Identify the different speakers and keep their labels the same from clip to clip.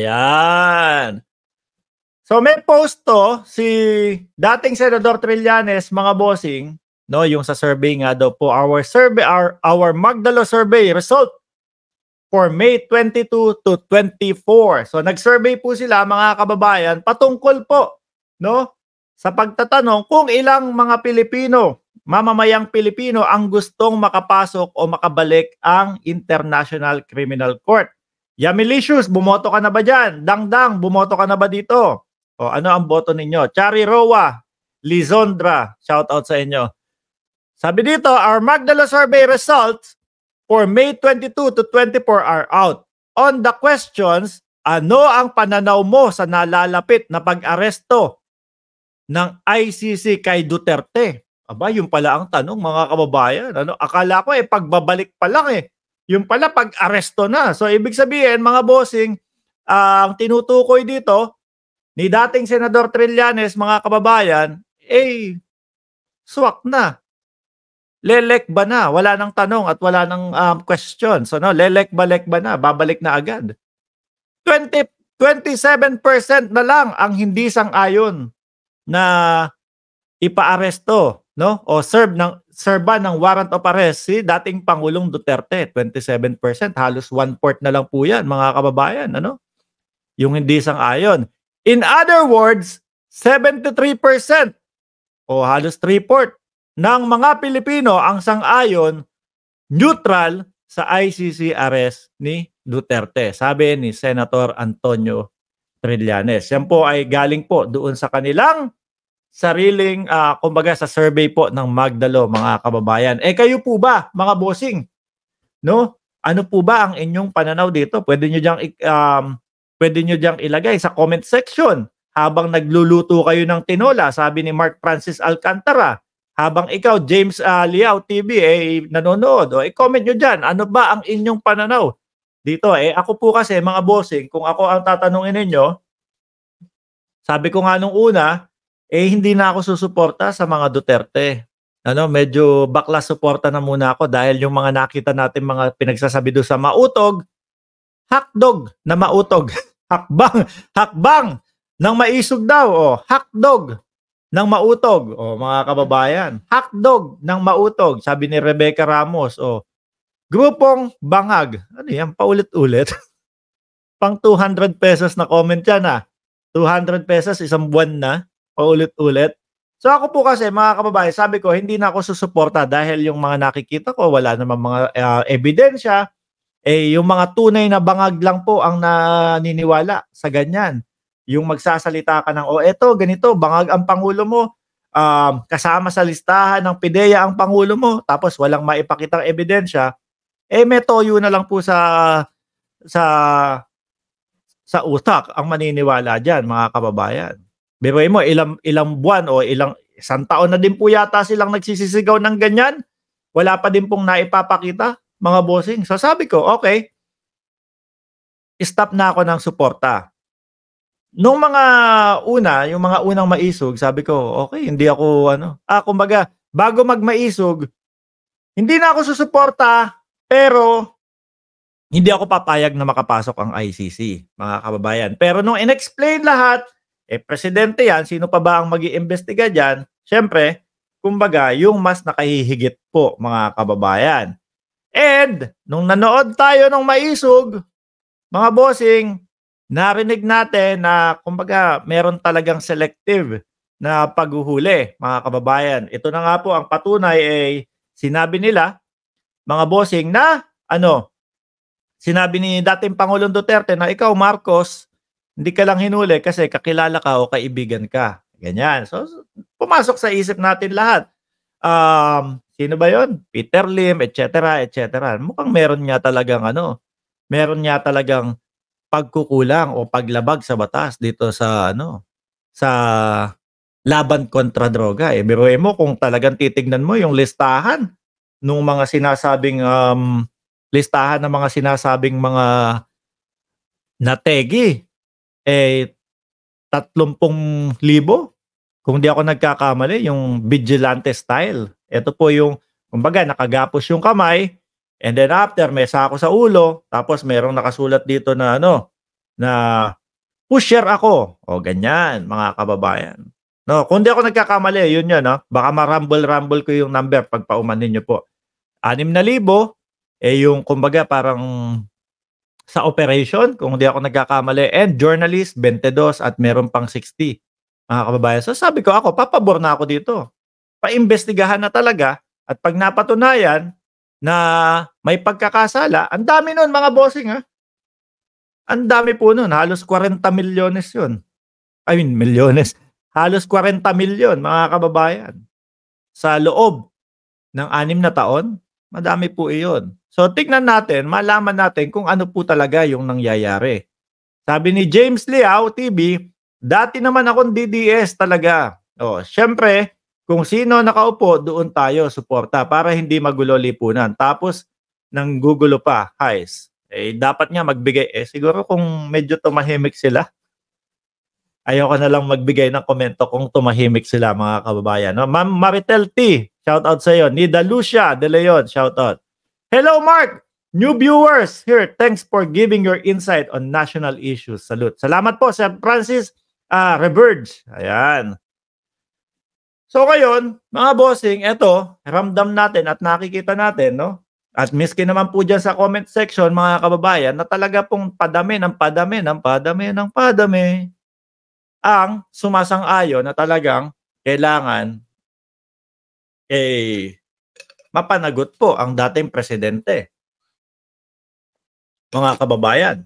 Speaker 1: Ayan. So may post to si dating Senador Trillanes, mga bossing, no, yung sa survey nga daw po, our survey, our, our Magdalo survey result for May 22 to 24. So nag-survey po sila mga kababayan patungkol po, no, sa pagtatanong kung ilang mga Pilipino, mamamayang Pilipino ang gustong makapasok o makabalik ang International Criminal Court. Yamilicious, bumoto ka na ba dyan? Dangdang, bumoto ka na ba dito? O ano ang boto ninyo? Chari Roa, Lizondra, shout out sa inyo. Sabi dito, our Magdala survey results for May 22 to 24 are out. On the questions, ano ang pananaw mo sa nalalapit na pag-aresto ng ICC kay Duterte? Aba, yung pala ang tanong mga kababayan. Ano? Akala ko eh, pagbabalik pa lang eh. Yung pala pag-aresto na. So ibig sabihin mga bossing, uh, ang tinutukoy dito ni dating Senador Trillanes mga kababayan, eh swak na. Lelek ba na? Wala nang tanong at wala nang um, question. So no, lelek balek ba na? Babalik na agad. 20 27% na lang ang hindi sang-ayon na ipaaresto no? O serve ng serba ng warrant of arrest si dating Pangulong Duterte, 27%, halos one fourth na lang po 'yan, mga kababayan, ano? Yung hindi sang-ayon. In other words, 73% o halos 3/4 ng mga Pilipino ang sang-ayon neutral sa ICC arrest ni Duterte. Sabi ni Senator Antonio Trillanes. Yan po ay galing po doon sa kanilang sariling, uh, kumbaga sa survey po ng Magdalo, mga kababayan. Eh kayo po ba, mga bossing? No? Ano po ba ang inyong pananaw dito? Pwede niyo diyang, um, pwede niyo diyang ilagay sa comment section habang nagluluto kayo ng tinola, sabi ni Mark Francis Alcantara. Habang ikaw, James uh, Liao TV, eh, nanonood. O, oh, i-comment niyo diyan, ano ba ang inyong pananaw dito? Eh, ako po kasi, mga bossing, kung ako ang tatanungin ninyo, sabi ko nga nung una, eh hindi na ako susuporta sa mga Duterte. Ano, medyo bakla suporta na muna ako dahil yung mga nakita natin mga pinagsasabi do sa mautog, hakdog na mautog, hakbang, hakbang ng maisog daw, oh, hakdog ng mautog, oh, mga kababayan, hakdog ng mautog, sabi ni Rebecca Ramos, oh, grupong bangag, ano yan, paulit-ulit, pang 200 pesos na comment yan ah, 200 pesos, isang buwan na, paulit-ulit. So ako po kasi mga kababayan, sabi ko hindi na ako susuporta dahil yung mga nakikita ko wala namang mga uh, ebidensya. Eh yung mga tunay na bangag lang po ang naniniwala sa ganyan. Yung magsasalita ka ng oh eto ganito bangag ang pangulo mo. Um, kasama sa listahan ng PIDEA ang pangulo mo tapos walang maipakitang ebidensya. Eh may toyo na lang po sa sa sa utak ang maniniwala diyan mga kababayan. Biroy mo, ilang, ilang buwan o ilang isang taon na din po yata silang nagsisisigaw ng ganyan. Wala pa din pong naipapakita, mga bossing. So sabi ko, okay, stop na ako ng suporta. Nung mga una, yung mga unang maisog, sabi ko, okay, hindi ako ano. Ah, kumbaga, bago magmaisog, hindi na ako susuporta, pero hindi ako papayag na makapasok ang ICC, mga kababayan. Pero nung in-explain lahat, eh, presidente yan, sino pa ba ang mag iimbestiga dyan? Siyempre, kumbaga, yung mas nakahihigit po, mga kababayan. And, nung nanood tayo ng maisog, mga bossing, narinig natin na, kumbaga, meron talagang selective na paghuhuli, mga kababayan. Ito na nga po ang patunay ay eh, sinabi nila, mga bossing, na ano, sinabi ni dating Pangulong Duterte na ikaw, Marcos, hindi ka lang hinuli kasi kakilala ka o kaibigan ka. Ganyan. So, pumasok sa isip natin lahat. Um, sino ba yon? Peter Lim, etc., etc. Mukhang meron niya talagang ano, meron niya talagang pagkukulang o paglabag sa batas dito sa ano sa laban kontra droga. Eh, biro mo kung talagang titignan mo yung listahan ng mga sinasabing um, listahan ng mga sinasabing mga nategi eh 30,000 kung di ako nagkakamali yung vigilante style. Ito po yung kumbaga nakagapos yung kamay and then after may sako sa ulo tapos merong nakasulat dito na ano na pusher ako. O ganyan mga kababayan. No, kung di ako nagkakamali, yun yun. No? Baka marumble-rumble ko yung number pag paumanin nyo po. 6,000, eh yung kumbaga parang sa operation, kung hindi ako nagkakamali, and journalist, 22, at meron pang 60, mga kababayan. So sabi ko ako, papabor na ako dito. Paimbestigahan na talaga, at pag napatunayan na may pagkakasala, ang dami nun mga bossing ha. Ang dami po nun, halos 40 milyones yun. I mean, milyones. Halos 40 milyon, mga kababayan. Sa loob ng anim na taon, Madami po iyon. So tignan natin, malaman natin kung ano po talaga yung nangyayari. Sabi ni James Liao ah, TV, dati naman akong DDS talaga. O, syempre, kung sino nakaupo, doon tayo suporta para hindi magulo lipunan. Tapos, nang gugulo pa, highs. Eh, dapat nga magbigay. Eh, siguro kung medyo tumahimik sila, ayoko na lang magbigay ng komento kung tumahimik sila mga kababayan. No? Ma'am Maritel T, Shout out sa iyo. Nida Lucia De Leon, shout out. Hello Mark, new viewers here. Thanks for giving your insight on national issues. Salute. Salamat po sa Francis uh, Reverge. Ayan. So ngayon, mga bossing, eto, ramdam natin at nakikita natin, no? At miski naman po dyan sa comment section, mga kababayan, na talaga pong padami ng padami ng padami ng padami ang sumasang-ayon na talagang kailangan eh mapanagot po ang dating presidente. Mga kababayan.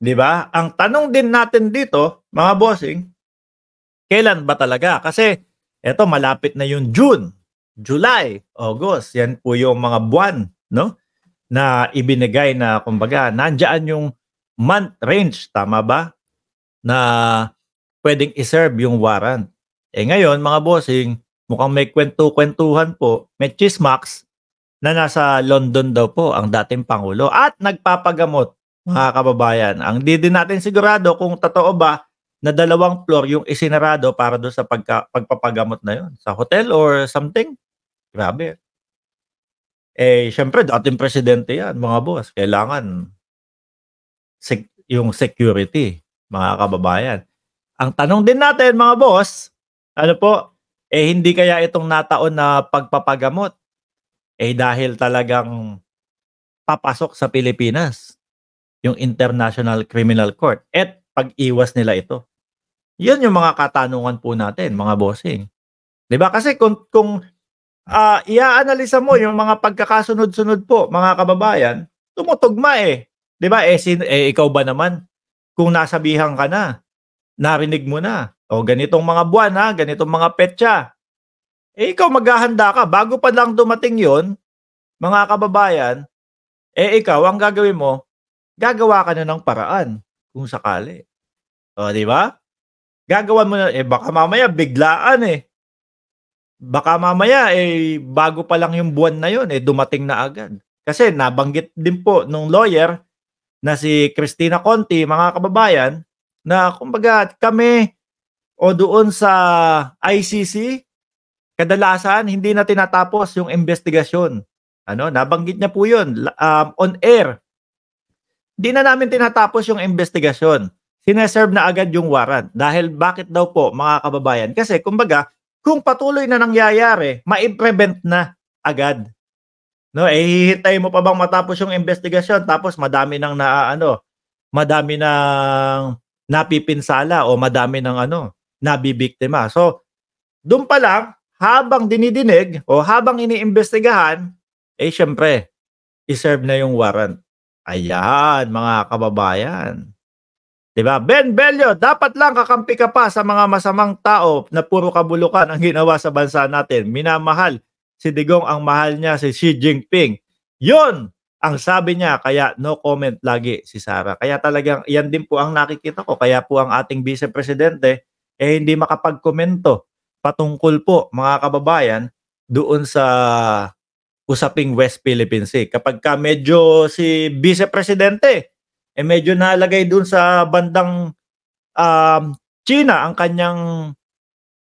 Speaker 1: 'Di ba? Ang tanong din natin dito, mga bossing, kailan ba talaga? Kasi eto malapit na yung June, July, August. Yan po yung mga buwan, no? Na ibinigay na kumbaga, nandiyan yung month range, tama ba? Na pwedeng i-serve yung warrant. Eh ngayon, mga bossing, mukhang may kwento-kwentuhan po, may chismax na nasa London daw po ang dating Pangulo at nagpapagamot, mga kababayan. Ang di natin sigurado kung totoo ba na dalawang floor yung isinarado para doon sa pagka, pagpapagamot na yon sa hotel or something. Grabe. Eh, syempre, dating presidente yan, mga boss. Kailangan sec- yung security, mga kababayan. Ang tanong din natin, mga boss, ano po? Eh hindi kaya itong nataon na pagpapagamot eh dahil talagang papasok sa Pilipinas yung International Criminal Court at pag-iwas nila ito. Yan yung mga katanungan po natin, mga bossing. 'Di ba? Kasi kung kung uh, ah, iaanalisa mo yung mga pagkakasunod-sunod po, mga kababayan, tumutugma eh. 'Di ba? Eh, sin- eh ikaw ba naman kung nasabihan ka na, narinig mo na, o ganitong mga buwan ha, ganitong mga petsa. Eh ikaw maghahanda ka bago pa lang dumating 'yon, mga kababayan, eh ikaw ang gagawin mo, gagawa ka na ng paraan kung sakali. O di ba? Gagawan mo na eh baka mamaya biglaan eh. Baka mamaya eh bago pa lang yung buwan na 'yon eh dumating na agad. Kasi nabanggit din po nung lawyer na si Christina Conti, mga kababayan, na kumbaga kami o doon sa ICC, kadalasan hindi na tinatapos yung investigasyon. Ano, nabanggit niya po 'yun um, on air. Hindi na namin tinatapos yung investigasyon. Sineserve na agad yung warrant. Dahil bakit daw po, mga kababayan? Kasi kumbaga, kung patuloy na nangyayari, ma-prevent na agad. No, eh hihintay mo pa bang matapos yung investigasyon tapos madami nang na ano, madami nang napipinsala o madami nang ano, nabibiktima. So, doon pa lang, habang dinidinig o habang iniimbestigahan, eh syempre, iserve na yung warrant. Ayan, mga kababayan. 'Di ba? Ben Bello, dapat lang kakampi ka pa sa mga masamang tao na puro kabulukan ang ginawa sa bansa natin. Minamahal si Digong ang mahal niya si Xi Jinping. Yun ang sabi niya kaya no comment lagi si Sara. Kaya talagang 'yan din po ang nakikita ko. Kaya po ang ating vice presidente eh hindi makapagkomento patungkol po mga kababayan doon sa usaping West Philippine Sea. Kapag ka medyo si Vice Presidente eh medyo nalagay doon sa bandang um, China ang kanyang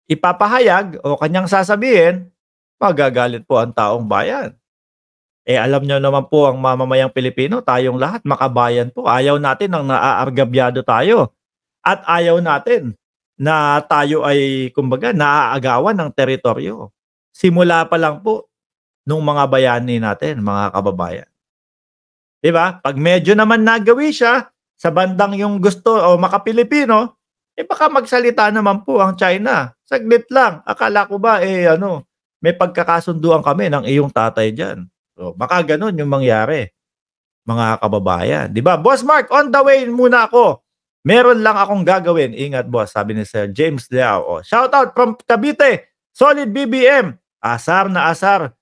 Speaker 1: ipapahayag o kanyang sasabihin, magagalit po ang taong bayan. Eh alam nyo naman po ang mamamayang Pilipino, tayong lahat, makabayan po. Ayaw natin ang naaargabyado tayo. At ayaw natin na tayo ay kumbaga naaagawan ng teritoryo. Simula pa lang po nung mga bayani natin, mga kababayan. 'Di ba? Pag medyo naman nagawi siya sa bandang yung gusto o makapilipino, eh baka magsalita naman po ang China. Saglit lang. Akala ko ba eh ano, may pagkakasunduan kami ng iyong tatay diyan. So, baka ganun yung mangyari mga kababayan. 'Di ba? Boss Mark, on the way muna ako. Meron lang akong gagawin. Ingat boss, sabi ni Sir James Liao. Oh, shout out from Cavite. Solid BBM. Asar na asar.